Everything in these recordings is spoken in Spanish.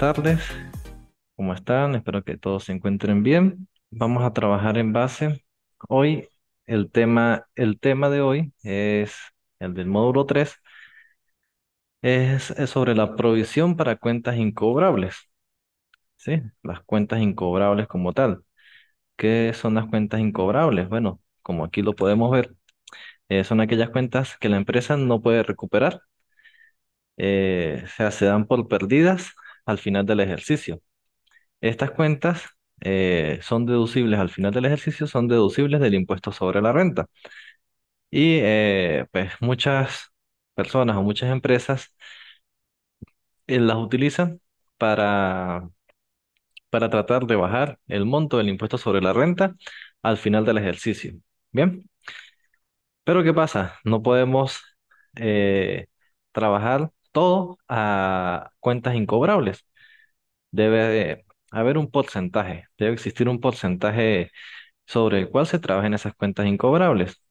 tardes. ¿Cómo están? Espero que todos se encuentren bien. Vamos a trabajar en base. Hoy el tema, el tema de hoy es el del módulo 3. Es, sobre la provisión para cuentas incobrables. ¿Sí? Las cuentas incobrables como tal. ¿Qué son las cuentas incobrables? Bueno, como aquí lo podemos ver, eh, son aquellas cuentas que la empresa no puede recuperar. Eh, o sea, se dan por perdidas al final del ejercicio. Estas cuentas eh, son deducibles al final del ejercicio, son deducibles del impuesto sobre la renta. Y eh, pues muchas personas o muchas empresas eh, las utilizan para, para tratar de bajar el monto del impuesto sobre la renta al final del ejercicio. Bien. Pero ¿qué pasa? No podemos trabajar todo a cuentas incobrables debe haber un porcentaje, debe existir un porcentaje sobre el cual se trabajen esas cuentas incobrables.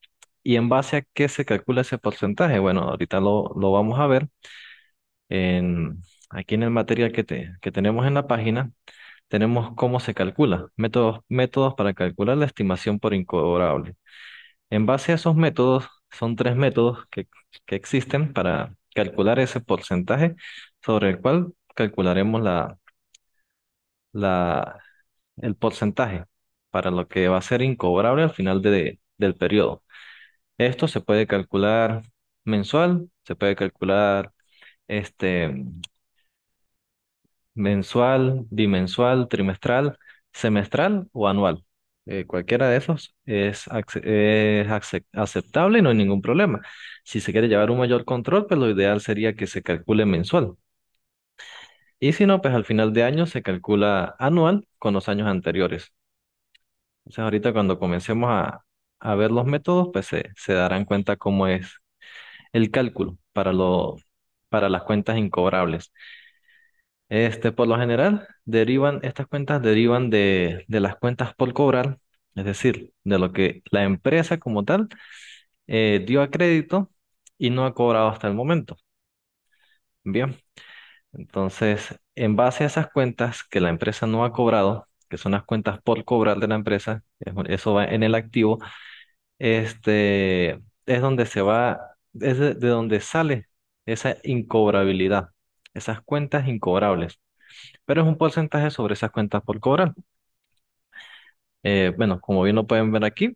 ¿Y en base a qué se calcula ese porcentaje? Bueno, ahorita lo, lo vamos a ver. En, aquí en el material que, te, que tenemos en la página, tenemos cómo se calcula, métodos, métodos para calcular la estimación por incobrable. En base a esos métodos, son tres métodos que, que existen para calcular ese porcentaje sobre el cual calcularemos la, la, el porcentaje para lo que va a ser incobrable al final de, del periodo. Esto se puede calcular mensual, se puede calcular este, mensual, bimensual, trimestral, semestral o anual. Eh, cualquiera de esos es, es aceptable y no hay ningún problema. Si se quiere llevar un mayor control, pues lo ideal sería que se calcule mensual, y si no, pues al final de año se calcula anual con los años anteriores. Entonces ahorita cuando comencemos a, ver los métodos, pues se, darán cuenta cómo es el cálculo para, lo, para las cuentas incobrables. Este, por lo general, derivan, estas cuentas derivan de, las cuentas por cobrar, es decir, de lo que la empresa como tal eh, dio a crédito y no ha cobrado hasta el momento. Bien, entonces, en base a esas cuentas que la empresa no ha cobrado, que son las cuentas por cobrar de la empresa, eso va en el activo, este, es donde se va, es de, donde sale esa incobrabilidad, esas cuentas incobrables. Pero es un porcentaje sobre esas cuentas por cobrar. Eh, bueno, como bien lo pueden ver aquí,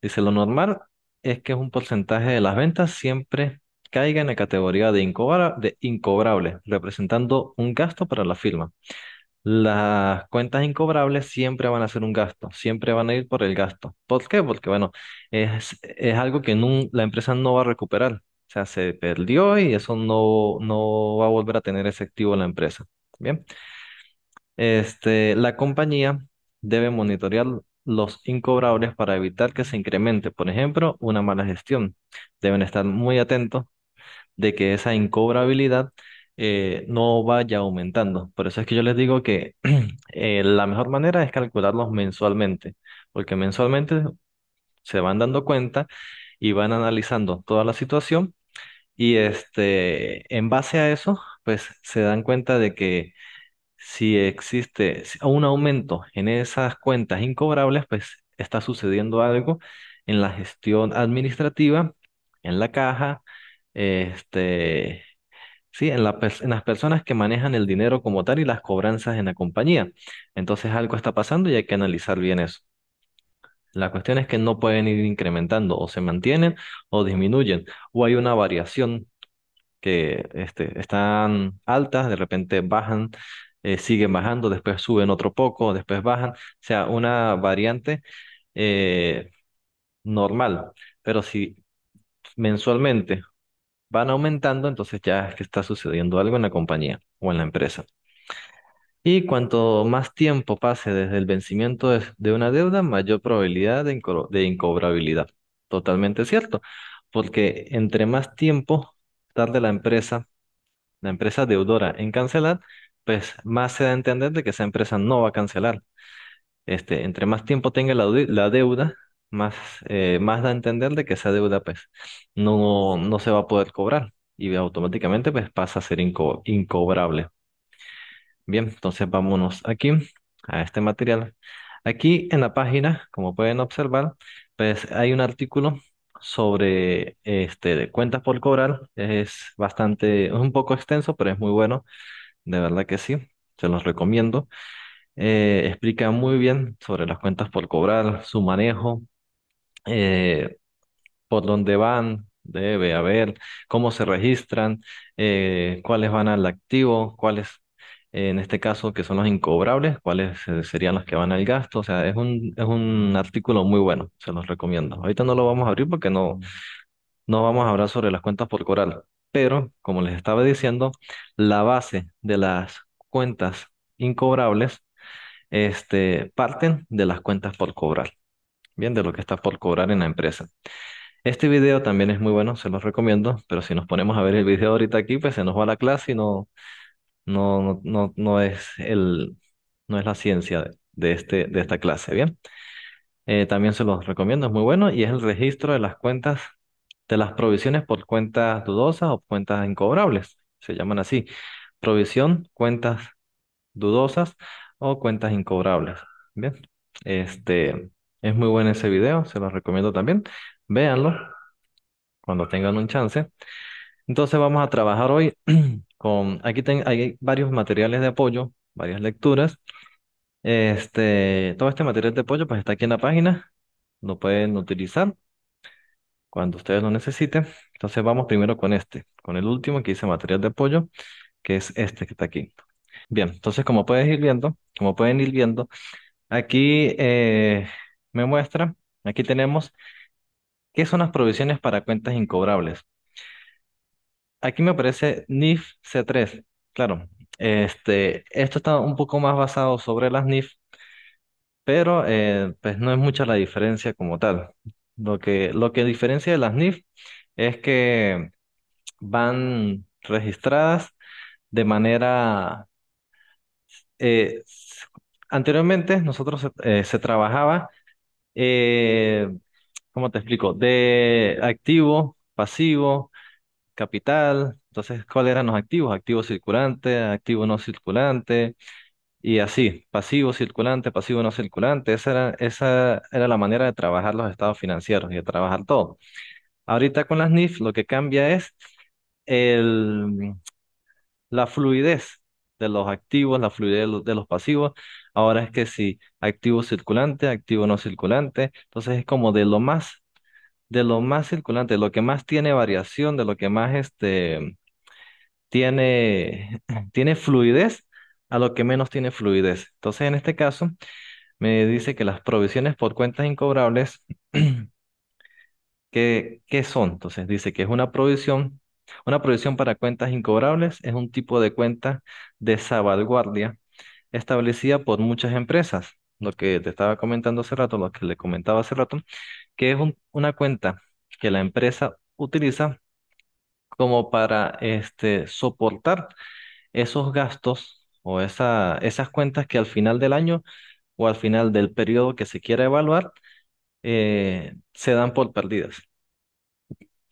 dice lo normal es que es un porcentaje de las ventas siempre caiga en la categoría de, de incobrable, representando un gasto para la firma. Las cuentas incobrables siempre van a ser un gasto, siempre van a ir por el gasto. ¿Por qué? Porque, bueno, es, es algo que la empresa no va a recuperar. O sea, se perdió y eso no, no va a volver a tener ese activo en la empresa. Bien. Este, la compañía debe monitorear los incobrables para evitar que se incremente, por ejemplo, una mala gestión. Deben estar muy atentos de que esa incobrabilidad eh, no vaya aumentando. Por eso es que yo les digo que eh, la mejor manera es calcularlos mensualmente, porque mensualmente se van dando cuenta y van analizando toda la situación y este, en base a eso, pues se dan cuenta de que si existe un aumento en esas cuentas incobrables, pues está sucediendo algo en la gestión administrativa, en la caja, este, sí, en, en las personas que manejan el dinero como tal y las cobranzas en la compañía. Entonces algo está pasando y hay que analizar bien eso. La cuestión es que no pueden ir incrementando, o se mantienen o disminuyen, o hay una variación que este, están altas, de repente bajan, eh, siguen bajando, después suben otro poco, después bajan, o sea, una variante eh, normal. Pero si mensualmente van aumentando, entonces ya es que está sucediendo algo en la compañía o en la empresa. Y cuanto más tiempo pase desde el vencimiento de, una deuda, mayor probabilidad de, incobrabilidad. Totalmente cierto, porque entre más tiempo tarde la empresa, la empresa deudora en cancelar, pues más se da a entender de que esa empresa no va a cancelar. Este, entre más tiempo tenga la deuda, más, eh, más da a entender de que esa deuda pues no, no se va a poder cobrar y automáticamente pues pasa a ser incobrable. Bien, entonces vámonos aquí a este material. Aquí en la página, como pueden observar, pues hay un artículo sobre este, de cuentas por cobrar. Es bastante, es un poco extenso, pero es muy bueno. De verdad que sí, se los recomiendo. Eh, explica muy bien sobre las cuentas por cobrar, su manejo, eh, por dónde van, debe haber, cómo se registran, eh, cuáles van al activo, cuáles en este caso que son los incobrables, cuáles eh, serían los que van al gasto. O sea, es un, es un artículo muy bueno, se los recomiendo. Ahorita no lo vamos a abrir porque no, mm. no vamos a hablar sobre las cuentas por cobrar. pero como les estaba diciendo, la base de las cuentas incobrables este, parten de las cuentas por cobrar bien de lo que está por cobrar en la empresa. Este video también es muy bueno, se los recomiendo, pero si nos ponemos a ver el video ahorita aquí, pues se nos va la clase y no, no, no, es, el, no es la ciencia de, este, de esta clase, ¿bien? Eh, también se los recomiendo, es muy bueno y es el registro de las cuentas, de las provisiones por cuentas dudosas o cuentas incobrables, se llaman así, provisión, cuentas dudosas o cuentas incobrables, ¿bien? Este, es muy bueno ese video, se lo recomiendo también. Véanlo cuando tengan un chance. Entonces vamos a trabajar hoy con, aquí hay varios materiales de apoyo, varias lecturas. Este, todo este material de apoyo pues está aquí en la página, lo pueden utilizar cuando ustedes lo necesiten. Entonces vamos primero con este, con el último que dice material de apoyo, que es este que está aquí. Bien, entonces como puedes ir viendo, como pueden ir viendo, aquí eh, me muestra, aquí tenemos, ¿qué son las provisiones para cuentas incobrables? Aquí me aparece NIF C3. Claro, este, esto está un poco más basado sobre las NIF, pero eh, pues no es mucha la diferencia como tal. Lo que, lo que diferencia de las NIF es que van registradas de manera... Eh, anteriormente nosotros eh, se trabajaba eh, ¿cómo te explico? De activo, pasivo, capital. Entonces, ¿cuáles eran los activos? Activo circulante, activo no circulante, y así, pasivo circulante, pasivo no circulante. Esa era, esa era la manera de trabajar los estados financieros y de trabajar todo. Ahorita con las NIF lo que cambia es el, la fluidez de los activos, la fluidez de los pasivos, Ahora es que si activo circulante, activo no circulante, entonces es como de lo más, de lo más circulante, de lo que más tiene variación, de lo que más este, tiene, tiene fluidez, a lo que menos tiene fluidez. Entonces en este caso me dice que las provisiones por cuentas incobrables, ¿qué, ¿qué son? Entonces dice que es una provisión una provisión para cuentas incobrables es un tipo de cuenta de salvaguardia establecida por muchas empresas. Lo que te estaba comentando hace rato, lo que le comentaba hace rato, que es una cuenta que la empresa utiliza como para este, soportar esos gastos o esa, esas cuentas que al final del año o al final del periodo que se quiera evaluar eh, se dan por perdidas.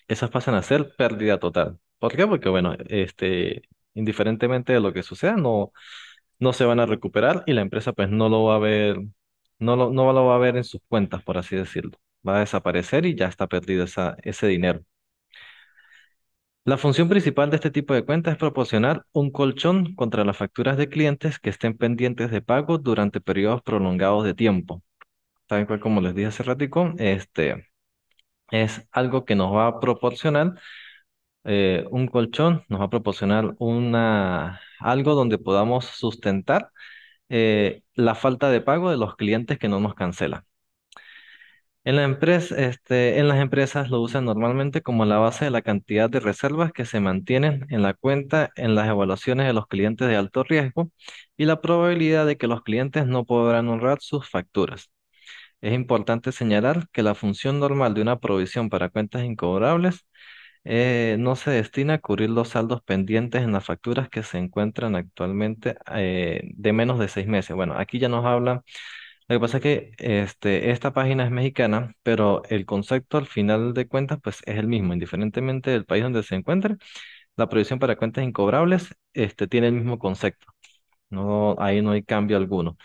Esas pasan a ser pérdida total. ¿Por qué? Porque, bueno, este, indiferentemente de lo que suceda, no, no se van a recuperar y la empresa pues no lo va a ver, no lo, no va a ver en sus cuentas, por así decirlo. Va a desaparecer y ya está perdido esa, ese dinero. La función principal de este tipo de cuentas es proporcionar un colchón contra las facturas de clientes que estén pendientes de pago durante periodos prolongados de tiempo. Tal cual como les dije hace rato? este es algo que nos va a proporcionar eh, un colchón, nos va a proporcionar algo donde podamos sustentar eh, la falta de pago de los clientes que no nos cancelan. En, este, en las empresas lo usan normalmente como la base de la cantidad de reservas que se mantienen en la cuenta en las evaluaciones de los clientes de alto riesgo y la probabilidad de que los clientes no podrán honrar sus facturas. Es importante señalar que la función normal de una provisión para cuentas incobrables eh, no se destina a cubrir los saldos pendientes en las facturas que se encuentran actualmente eh, de menos de seis meses. Bueno, aquí ya nos habla. Lo que pasa es que este, esta página es mexicana, pero el concepto al final de cuentas pues, es el mismo, indiferentemente del país donde se encuentre. La prohibición para cuentas incobrables este, tiene el mismo concepto. No, ahí no hay cambio alguno.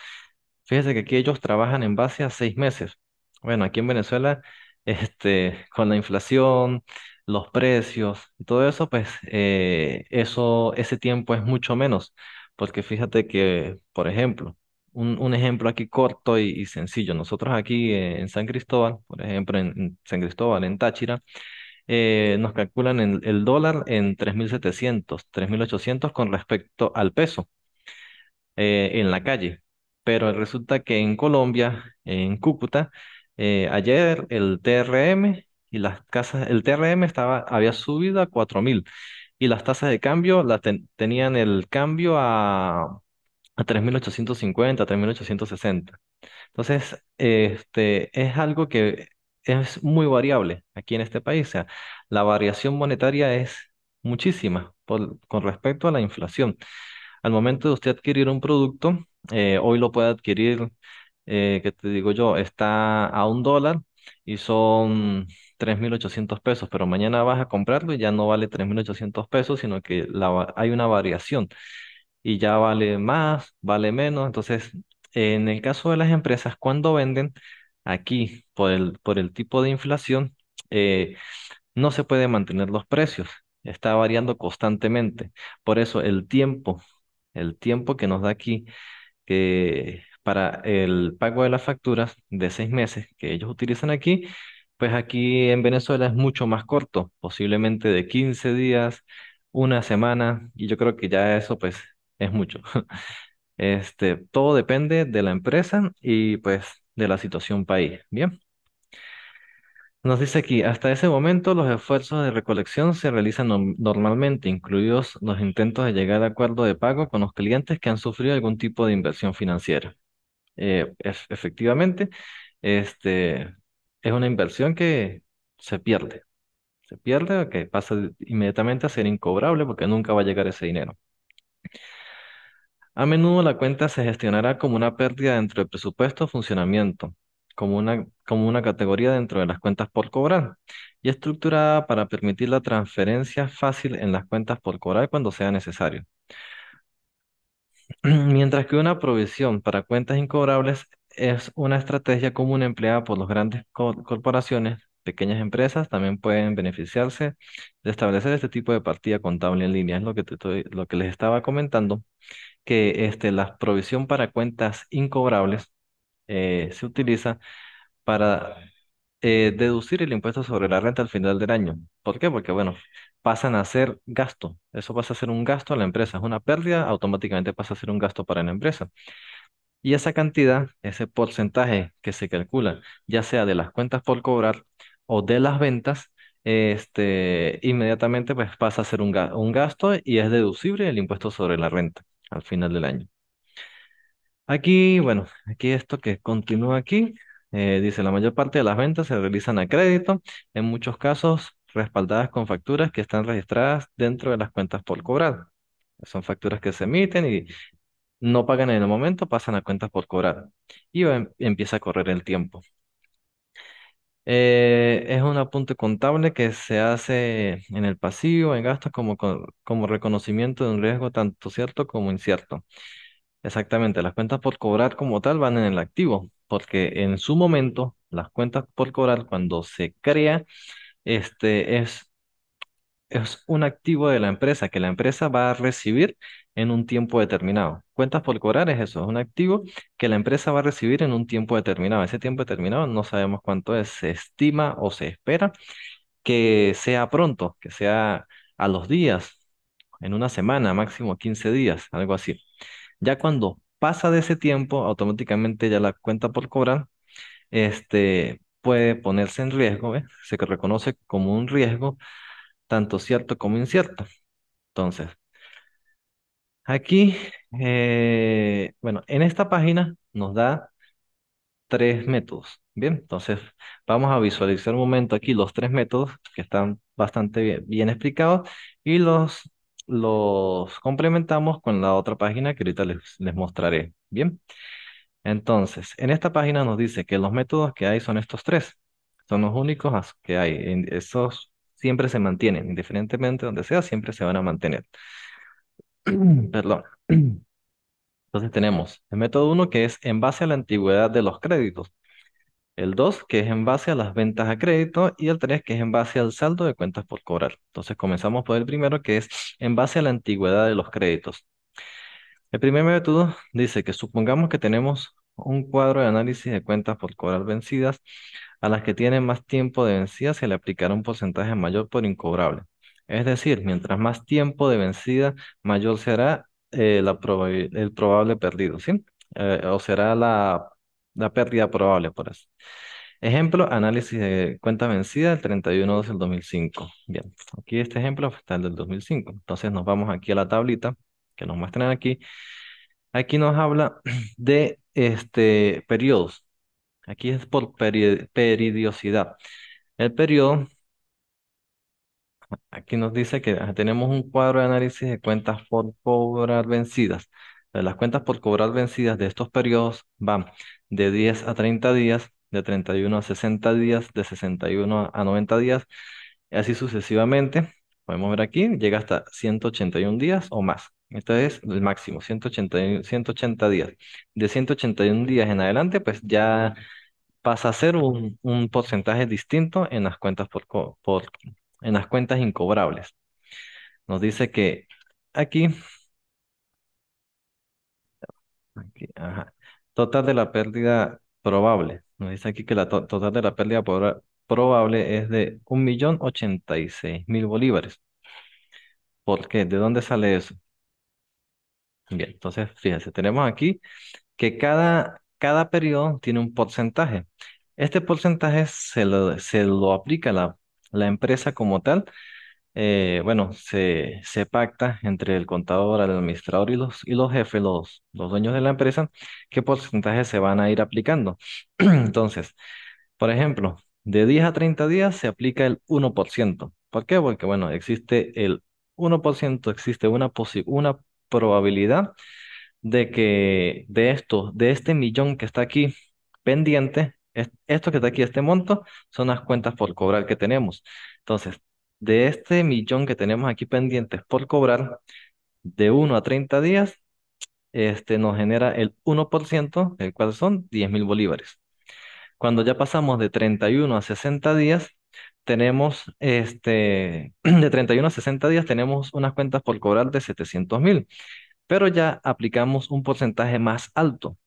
Fíjense que aquí ellos trabajan en base a seis meses. Bueno, aquí en Venezuela, este, con la inflación, los precios y todo eso, pues eh, eso, ese tiempo es mucho menos. Porque fíjate que, por ejemplo, un, ejemplo aquí corto y, sencillo. Nosotros aquí en San Cristóbal, por ejemplo, en, San Cristóbal, en Táchira, eh, nos calculan el, dólar en 3.700, 3.800 con respecto al peso eh, en la calle. Pero resulta que en Colombia, en Cúcuta, ayer el TRM y las casas, el TRM estaba, había subido a 4.000 y las tasas de cambio la tenían el cambio a, a 3.850, 3.860. Entonces, este, es algo que es muy variable aquí en este país. la variación monetaria es muchísima con respecto a la inflación. Al momento de usted adquirir un producto, eh, hoy lo puede adquirir, eh, que te digo yo, está a un dólar y son 3.800 pesos, pero mañana vas a comprarlo y ya no vale 3.800 pesos, sino que hay una variación y ya vale más, vale menos. Entonces, en el caso de las empresas, cuando venden aquí por el, por el tipo de inflación, eh, no se puede mantener los precios, está variando constantemente. Por eso el tiempo, el tiempo que nos da aquí eh, para el pago de las facturas de seis meses que ellos utilizan aquí, pues aquí en Venezuela es mucho más corto, posiblemente de 15 días, una semana, y yo creo que ya eso pues es mucho. Este, todo depende de la empresa y pues de la situación país. Bien. Nos dice aquí, hasta ese momento los esfuerzos de recolección se realizan normalmente, incluidos los intentos de llegar a acuerdo de pago con los clientes que han sufrido algún tipo de inversión financiera. Eh, efectivamente, este, es una inversión que se pierde. Se pierde, que pasa inmediatamente a ser incobrable porque nunca va a llegar ese dinero. A menudo la cuenta se gestionará como una pérdida dentro del presupuesto de funcionamiento, como una, como una categoría dentro de las cuentas por cobrar y estructurada para permitir la transferencia fácil en las cuentas por cobrar cuando sea necesario. Mientras que una provisión para cuentas incobrables es una estrategia común empleada por las grandes corporaciones. Pequeñas empresas también pueden beneficiarse de establecer este tipo de partida contable en línea. Es lo que, te lo que les estaba comentando, que este, la provisión para cuentas incobrables eh, se utiliza para eh, deducir el impuesto sobre la renta al final del año. ¿Por qué? Porque, bueno, pasan a ser gasto. Eso pasa a ser un gasto a la empresa. Es una pérdida, automáticamente pasa a ser un gasto para la empresa. Y esa cantidad, ese porcentaje que se calcula, ya sea de las cuentas por cobrar o de las ventas, este, inmediatamente pues, pasa a ser un, gasto y es deducible el impuesto sobre la renta al final del año. Aquí, bueno, aquí esto que continúa aquí, eh, dice, la mayor parte de las ventas se realizan a crédito, en muchos casos respaldadas con facturas que están registradas dentro de las cuentas por cobrar. Son facturas que se emiten y no pagan en el momento, pasan a cuentas por cobrar y empieza a correr el tiempo. Eh, es un apunte contable que se hace en el pasivo, en gastos, como, como reconocimiento de un riesgo tanto cierto como incierto. Exactamente, las cuentas por cobrar como tal van en el activo, porque en su momento, las cuentas por cobrar, cuando se crea, este es es un activo de la empresa que la empresa va a recibir en un tiempo determinado. Cuentas por cobrar es eso, es un activo que la empresa va a recibir en un tiempo determinado. Ese tiempo determinado no sabemos cuánto es, se estima o se espera que sea pronto, que sea a los días, en una semana, máximo 15 días, algo así. Ya cuando pasa de ese tiempo, automáticamente ya la cuenta por cobrar este, puede ponerse en riesgo, ¿eh? se reconoce como un riesgo tanto cierto como incierto. Entonces, aquí, eh, bueno, en esta página nos da tres métodos. Bien, entonces vamos a visualizar un momento aquí los tres métodos que están bastante bien, explicados y los, los complementamos con la otra página que ahorita les, les mostraré. Bien, entonces en esta página nos dice que los métodos que hay son estos tres, son los únicos que hay. Esos siempre se mantienen, indiferentemente donde sea, siempre se van a mantener. Perdón. Entonces tenemos el método 1 que es en base a la antigüedad de los créditos, el 2 que es en base a las ventas a crédito y el 3 que es en base al saldo de cuentas por cobrar. Entonces comenzamos por el primero que es en base a la antigüedad de los créditos. El primer método dice que supongamos que tenemos un cuadro de análisis de cuentas por cobrar vencidas a las que tienen más tiempo de vencida se le aplicará un porcentaje mayor por incobrable. Es decir, mientras más tiempo de vencida, mayor será eh, el probable perdido, ¿sí? Eh, o será la, la pérdida probable, por eso. Ejemplo, análisis de cuenta vencida del 31 del 2005. Bien, aquí este ejemplo está el del 2005. Entonces nos vamos aquí a la tablita que nos muestran aquí. Aquí nos habla de este, periodos. Aquí es por peri El periodo, aquí nos dice que tenemos un cuadro de análisis de cuentas por cobrar vencidas. Las cuentas por cobrar vencidas de estos periodos van de 10 a 30 días, de 31 a 60 días, de 61 a 90 días, y así sucesivamente. Podemos ver aquí, llega hasta 181 días o más. Este es el máximo, 180, 180 días. De 181 días en adelante, pues ya pasa a ser un, porcentaje distinto en las cuentas por, en las cuentas incobrables. Nos dice que aquí, aquí total de la pérdida probable. Nos dice aquí que la total de la pérdida probable es de 1.086.000 bolívares. ¿Por qué? ¿De dónde sale eso? Bien, entonces fíjense, tenemos aquí que cada cada periodo tiene un porcentaje. Este porcentaje se lo, aplica la, la empresa como tal. Eh, bueno, se, se, pacta entre el contador, el administrador y los, y los jefes, los, dueños de la empresa, qué porcentaje se van a ir aplicando. Entonces, por ejemplo, de 10 a 30 días se aplica el 1%. ¿Por qué? Porque, bueno, existe el 1%, existe una, una probabilidad de que de esto, de este millón que está aquí pendiente, esto que está aquí, este monto, son las cuentas por cobrar que tenemos. Entonces, de este millón que tenemos aquí pendientes por cobrar, de 1 a 30 días, este, nos genera el 1%, el cual son 10 mil bolívares. Cuando ya pasamos de 31 a 60 días, tenemos, este, de 31 a 60 días, tenemos unas cuentas por cobrar de 700 mil pero ya aplicamos un porcentaje más alto.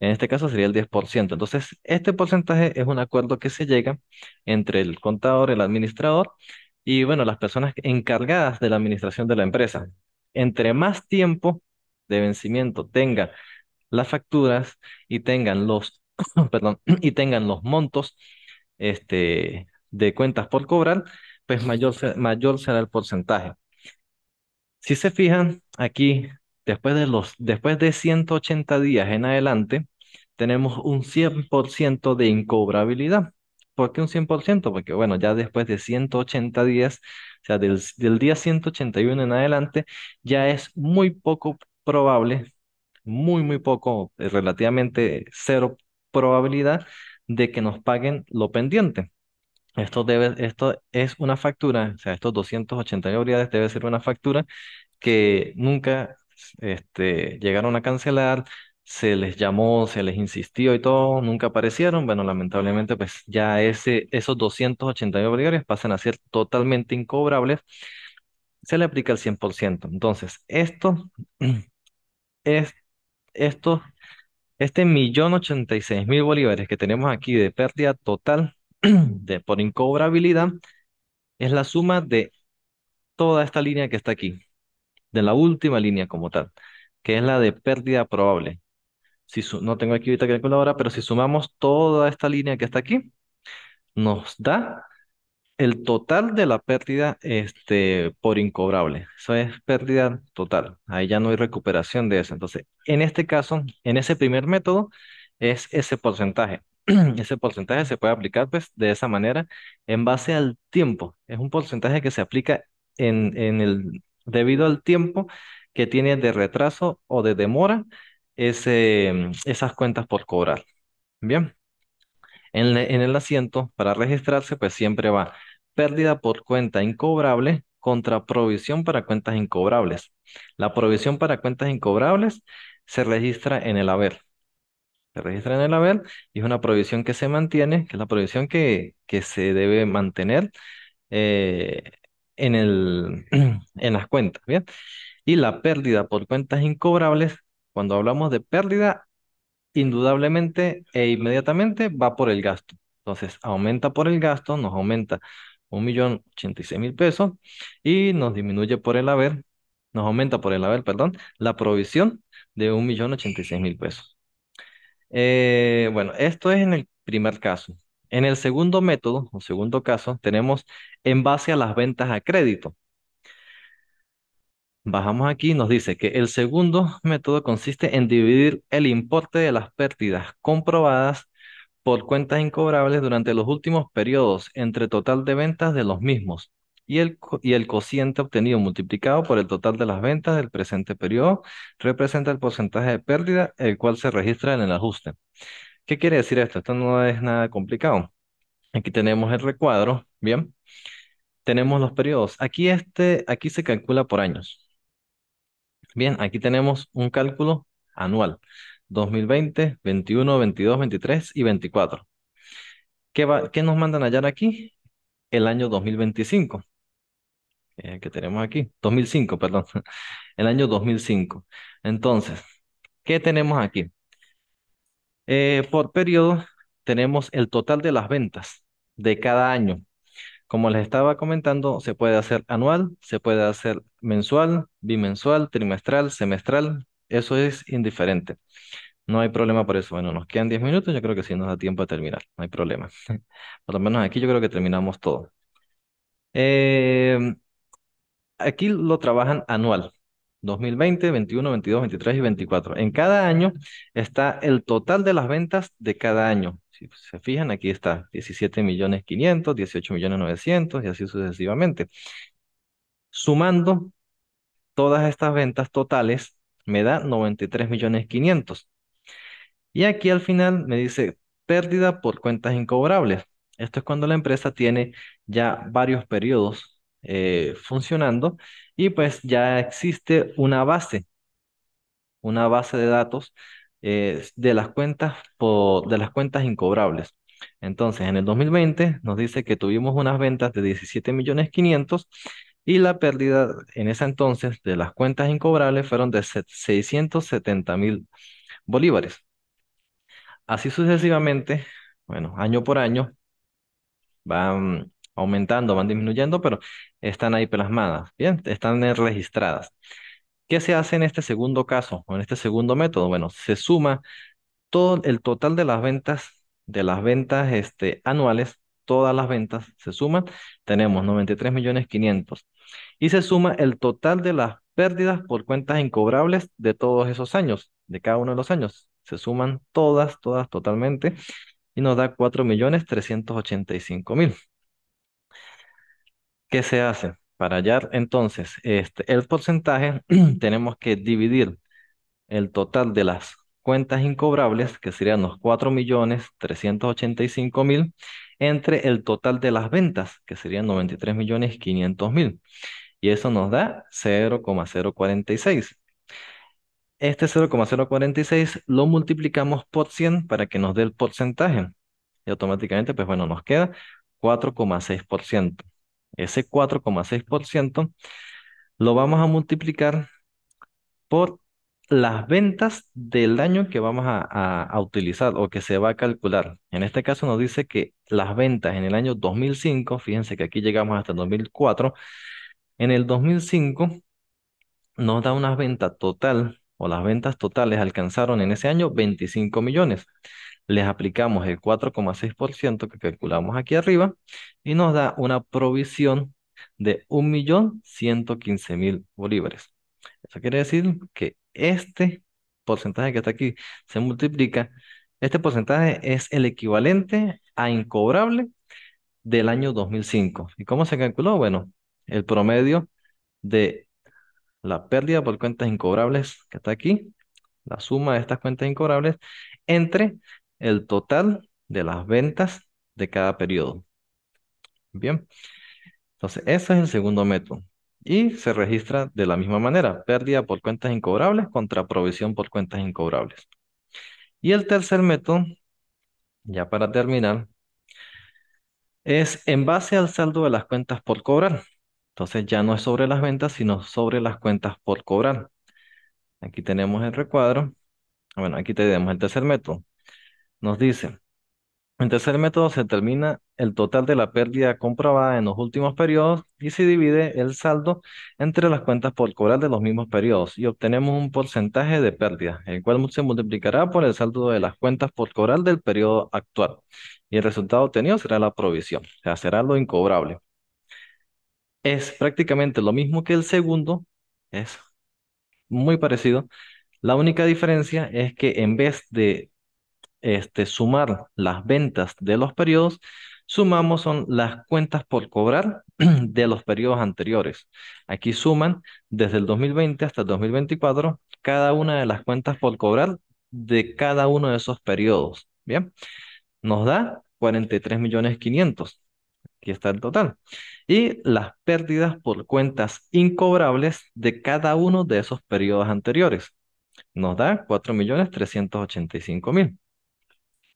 En este caso sería el 10%. Entonces, este porcentaje es un acuerdo que se llega entre el contador, el administrador y, bueno, las personas encargadas de la administración de la empresa. Entre más tiempo de vencimiento tengan las facturas y tengan los, perdón, y tengan los montos este, de cuentas por cobrar, pues mayor, mayor será el porcentaje. Si se fijan, aquí Después de, los, después de 180 días en adelante, tenemos un 100% de incobrabilidad. ¿Por qué un 100%? Porque bueno, ya después de 180 días, o sea, del, día 181 en adelante, ya es muy poco probable, muy, muy poco, eh, relativamente cero probabilidad de que nos paguen lo pendiente. Esto, debe, esto es una factura, o sea, estos 280 unidades debe ser una factura que nunca este, llegaron a cancelar, se les llamó, se les insistió y todo, nunca aparecieron. Bueno, lamentablemente, pues ya ese, esos mil bolívares pasan a ser totalmente incobrables. Se le aplica el 100%. Entonces, esto es, esto, este millón ochenta y seis mil bolívares que tenemos aquí de pérdida total de, por incobrabilidad es la suma de toda esta línea que está aquí de la última línea como tal, que es la de pérdida probable. Si no tengo aquí ahorita ahora pero si sumamos toda esta línea que está aquí, nos da el total de la pérdida este, por incobrable. Eso es pérdida total. Ahí ya no hay recuperación de eso. Entonces, en este caso, en ese primer método, es ese porcentaje. ese porcentaje se puede aplicar pues, de esa manera en base al tiempo. Es un porcentaje que se aplica en, en el debido al tiempo que tiene de retraso o de demora mm, esas cuentas por cobrar. Bien. En, el asiento, para registrarse, pues siempre va pérdida por cuenta incobrable contra provisión para cuentas incobrables. La provisión para cuentas incobrables se registra en el haber. Se registra en el haber y es una provisión que se mantiene, que es la provisión que, se debe mantener eh, en, el, en las cuentas, ¿bien? Y la pérdida por cuentas incobrables, cuando hablamos de pérdida, indudablemente e inmediatamente va por el gasto. Entonces, aumenta por el gasto, nos aumenta un millón ochenta mil pesos y nos disminuye por el haber, nos aumenta por el haber, perdón, la provisión de un millón ochenta y seis mil pesos. Eh, bueno, esto es en el primer caso. En el segundo método o segundo caso, tenemos en base a las ventas a crédito. Bajamos aquí y nos dice que el segundo método consiste en dividir el importe de las pérdidas comprobadas por cuentas incobrables durante los últimos periodos entre total de ventas de los mismos y el, y el cociente obtenido multiplicado por el total de las ventas del presente periodo representa el porcentaje de pérdida, el cual se registra en el ajuste. ¿Qué quiere decir esto? Esto no es nada complicado. Aquí tenemos el recuadro, ¿bien? Tenemos los periodos. Aquí, este, aquí se calcula por años. Bien, aquí tenemos un cálculo anual. 2020, 21, 22, 23 y 24. ¿Qué, nos mandan a hallar aquí? El año 2025 eh, que tenemos aquí, 2005, perdón, el año 2005. Entonces, ¿qué tenemos aquí? Eh, por periodo tenemos el total de las ventas de cada año. Como les estaba comentando, se puede hacer anual, se puede hacer mensual, bimensual, trimestral, semestral. Eso es indiferente. No hay problema por eso. Bueno, nos quedan 10 minutos. Yo creo que sí nos da tiempo de terminar. No hay problema. Por lo menos aquí yo creo que terminamos todo. Eh, aquí lo trabajan anual. 2020, 21, 22, 23 y 24. En cada año está el total de las ventas de cada año. Si se fijan, aquí está 17 millones 500, 18 millones 900 y así sucesivamente. Sumando todas estas ventas totales, me da 93 millones 500. Y aquí al final me dice pérdida por cuentas incobrables. Esto es cuando la empresa tiene ya varios periodos eh, funcionando y pues ya existe una base, una base de datos eh, de, las cuentas por, de las cuentas incobrables. Entonces, en el 2020 nos dice que tuvimos unas ventas de 17 millones 500 y la pérdida en ese entonces de las cuentas incobrables fueron de 670 mil bolívares. Así sucesivamente, bueno, año por año, van aumentando, van disminuyendo, pero están ahí plasmadas, ¿bien? Están registradas. ¿Qué se hace en este segundo caso o en este segundo método? Bueno, se suma todo el total de las ventas, de las ventas este, anuales, todas las ventas se suman, tenemos 93 millones quinientos, y se suma el total de las pérdidas por cuentas incobrables de todos esos años, de cada uno de los años. Se suman todas, todas totalmente y nos da 4 millones mil. ¿Qué se hace? Para hallar entonces este, el porcentaje, tenemos que dividir el total de las cuentas incobrables, que serían los 4.385.000, entre el total de las ventas, que serían 93.500.000. Y eso nos da 0,046. Este 0,046 lo multiplicamos por 100 para que nos dé el porcentaje. Y automáticamente, pues bueno, nos queda 4,6% ese 4,6%, lo vamos a multiplicar por las ventas del año que vamos a, utilizar o que se va a calcular. En este caso nos dice que las ventas en el año 2005, fíjense que aquí llegamos hasta 2004, en el 2005 nos da una venta total o las ventas totales alcanzaron en ese año 25 millones les aplicamos el 4,6% que calculamos aquí arriba y nos da una provisión de 1.115.000 bolívares. Eso quiere decir que este porcentaje que está aquí se multiplica. Este porcentaje es el equivalente a incobrable del año 2005. ¿Y cómo se calculó? Bueno, el promedio de la pérdida por cuentas incobrables que está aquí, la suma de estas cuentas incobrables, entre el total de las ventas de cada periodo. Bien, entonces ese es el segundo método. Y se registra de la misma manera, pérdida por cuentas incobrables contra provisión por cuentas incobrables. Y el tercer método, ya para terminar, es en base al saldo de las cuentas por cobrar. Entonces ya no es sobre las ventas, sino sobre las cuentas por cobrar. Aquí tenemos el recuadro. Bueno, aquí tenemos el tercer método. Nos dice, en tercer método se determina el total de la pérdida comprobada en los últimos periodos y se divide el saldo entre las cuentas por cobrar de los mismos periodos y obtenemos un porcentaje de pérdida, el cual se multiplicará por el saldo de las cuentas por cobrar del periodo actual y el resultado obtenido será la provisión, o sea, será lo incobrable. Es prácticamente lo mismo que el segundo, es muy parecido. La única diferencia es que en vez de este, sumar las ventas de los periodos, sumamos son las cuentas por cobrar de los periodos anteriores. Aquí suman desde el 2020 hasta el 2024 cada una de las cuentas por cobrar de cada uno de esos periodos. Bien, nos da 43 millones Aquí está el total. Y las pérdidas por cuentas incobrables de cada uno de esos periodos anteriores. Nos da 4.385.000.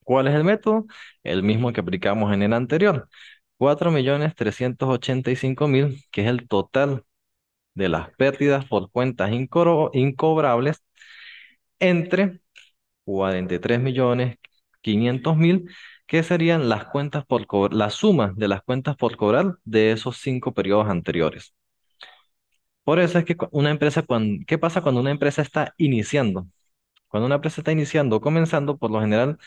¿Cuál es el método? El mismo que aplicamos en el anterior. 4.385.000, que es el total de las pérdidas por cuentas incobrables entre 43.500.000, que serían las cuentas por cobrar, la suma de las cuentas por cobrar de esos cinco periodos anteriores. Por eso es que una empresa, cuando, ¿qué pasa cuando una empresa está iniciando? Cuando una empresa está iniciando o comenzando, por lo general,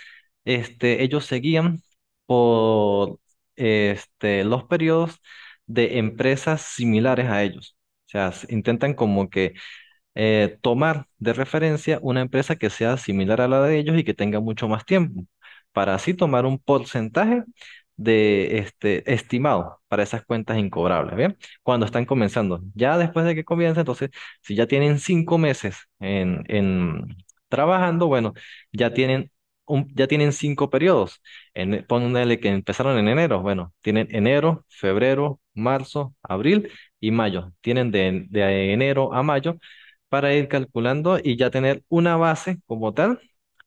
este, ellos seguían por este, los periodos de empresas similares a ellos. O sea, intentan como que eh, tomar de referencia una empresa que sea similar a la de ellos y que tenga mucho más tiempo, para así tomar un porcentaje de este estimado para esas cuentas incobrables, ¿bien? Cuando están comenzando. Ya después de que comiencen entonces, si ya tienen cinco meses en, en trabajando, bueno, ya tienen ya tienen cinco periodos. En, pónganle que empezaron en enero. Bueno, tienen enero, febrero, marzo, abril y mayo. Tienen de, enero a mayo para ir calculando y ya tener una base como tal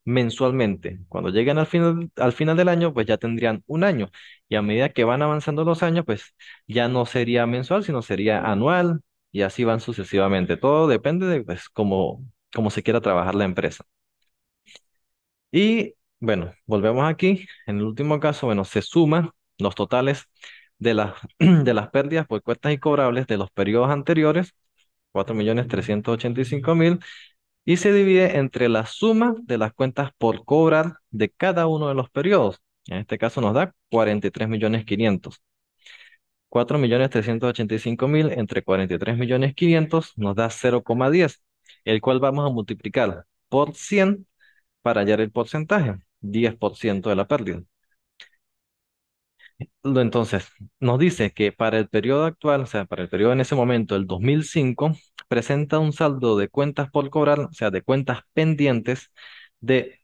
mensualmente. Cuando lleguen al final, al final del año, pues ya tendrían un año. Y a medida que van avanzando los años, pues ya no sería mensual, sino sería anual y así van sucesivamente. Todo depende de pues, cómo se quiera trabajar la empresa. Y bueno, volvemos aquí. En el último caso, bueno, se suman los totales de las, de las pérdidas por cuentas incobrables de los periodos anteriores, 4.385.000, y se divide entre la suma de las cuentas por cobrar de cada uno de los periodos. En este caso nos da 43.500. 4.385.000 entre 43.500.000 nos da 0,10, el cual vamos a multiplicar por 100 para hallar el porcentaje, 10% de la pérdida. Entonces, nos dice que para el periodo actual, o sea, para el periodo en ese momento, el 2005, presenta un saldo de cuentas por cobrar, o sea, de cuentas pendientes de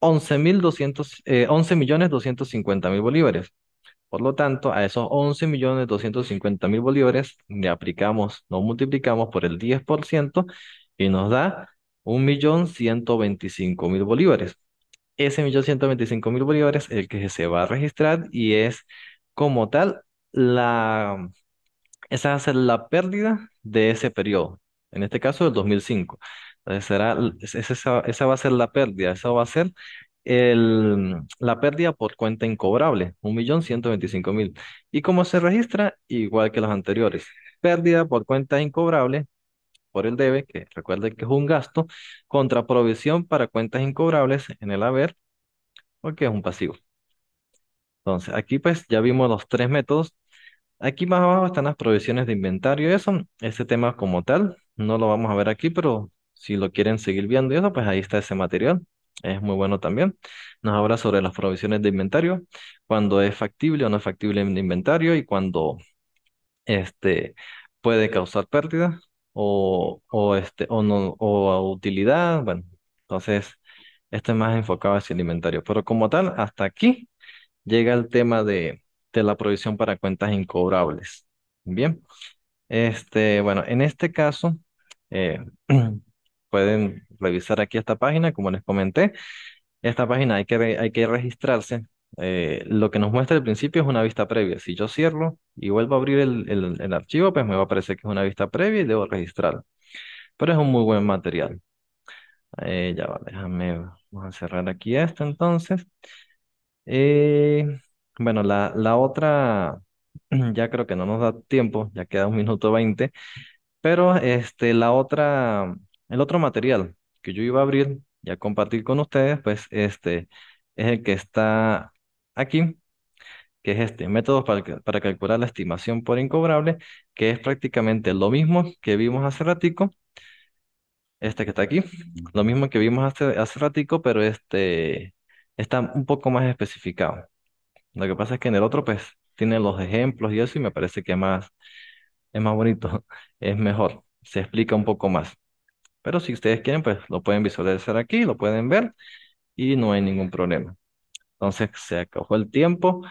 11.250.000 eh, bolívares. Por lo tanto, a esos 11.250.000 bolívares le aplicamos, nos multiplicamos por el 10% y nos da un millón mil bolívares. Ese millón ciento mil bolívares es el que se va a registrar y es como tal la, esa va a ser la pérdida de ese periodo, en este caso del 2005. Entonces será, esa, va a ser la pérdida, esa va a ser el, la pérdida por cuenta incobrable, 1.125.000. ¿Y cómo se registra? Igual que los anteriores. Pérdida por cuenta incobrable por el debe, que recuerden que es un gasto, contra provisión para cuentas incobrables en el haber, porque es un pasivo. Entonces, aquí pues ya vimos los tres métodos. Aquí más abajo están las provisiones de inventario eso. Ese tema como tal, no lo vamos a ver aquí, pero si lo quieren seguir viendo eso, pues ahí está ese material. Es muy bueno también. Nos habla sobre las provisiones de inventario, cuando es factible o no es factible en inventario y cuando este, puede causar pérdida o, este, o, o a utilidad. Bueno, entonces, esto es más enfocado hacia el inventario. Pero como tal, hasta aquí llega el tema de, la provisión para cuentas incobrables. Bien. Este, bueno, en este caso, eh, pueden revisar aquí esta página, como les comenté. Esta página hay que, hay que registrarse eh, lo que nos muestra al principio es una vista previa. Si yo cierro y vuelvo a abrir el, archivo, pues me va a aparecer que es una vista previa y debo registrar. Pero es un muy buen material. Eh, ya va, déjame, vamos a cerrar aquí esto entonces. Eh, bueno, la, la otra, ya creo que no nos da tiempo, ya queda un minuto veinte, pero este, la otra, el otro material que yo iba a abrir y a compartir con ustedes, pues este es el que está aquí, que es este, método para, calcular la estimación por incobrable, que es prácticamente lo mismo que vimos hace ratico, este que está aquí, lo mismo que vimos hace, hace ratico, pero este está un poco más especificado. Lo que pasa es que en el otro, pues, tiene los ejemplos y eso, y me parece que más, es más bonito, es mejor, se explica un poco más. Pero si ustedes quieren, pues, lo pueden visualizar aquí, lo pueden ver, y no hay ningún problema. Entonces se acabó el tiempo.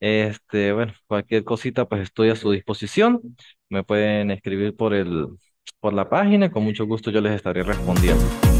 Este, bueno, cualquier cosita pues estoy a su disposición. Me pueden escribir por el, por la página, con mucho gusto yo les estaré respondiendo.